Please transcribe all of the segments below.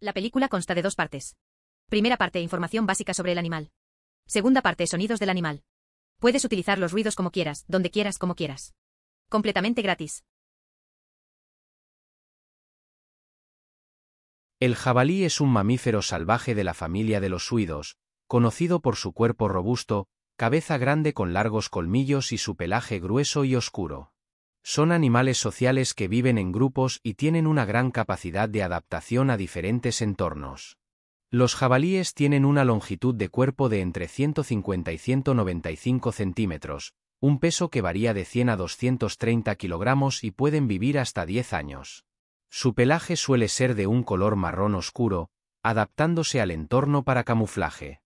La película consta de dos partes. Primera parte, información básica sobre el animal. Segunda parte, sonidos del animal. Puedes utilizar los ruidos como quieras, donde quieras, como quieras. Completamente gratis. El jabalí es un mamífero salvaje de la familia de los suidos, conocido por su cuerpo robusto, cabeza grande con largos colmillos y su pelaje grueso y oscuro. Son animales sociales que viven en grupos y tienen una gran capacidad de adaptación a diferentes entornos. Los jabalíes tienen una longitud de cuerpo de entre 150 y 195 centímetros, un peso que varía de 100 a 230 kilogramos y pueden vivir hasta 10 años. Su pelaje suele ser de un color marrón oscuro, adaptándose al entorno para camuflaje.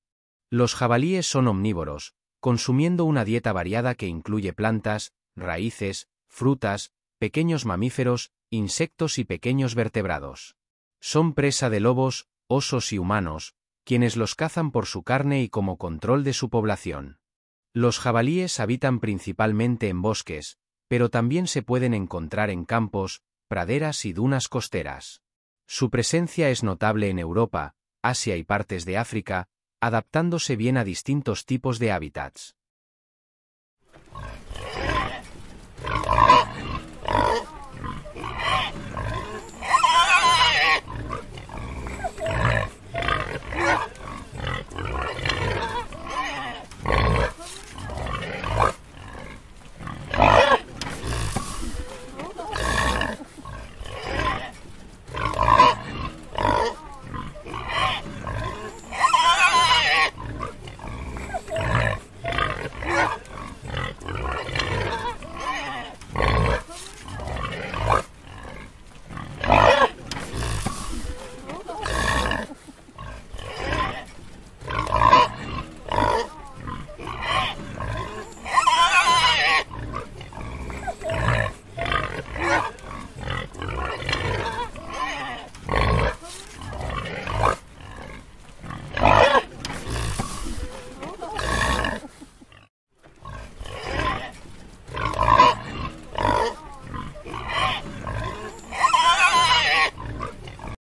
Los jabalíes son omnívoros, consumiendo una dieta variada que incluye plantas, raíces, frutas, pequeños mamíferos, insectos y pequeños vertebrados. Son presa de lobos, osos y humanos, quienes los cazan por su carne y como control de su población. Los jabalíes habitan principalmente en bosques, pero también se pueden encontrar en campos, praderas y dunas costeras. Su presencia es notable en Europa, Asia y partes de África, adaptándose bien a distintos tipos de hábitats.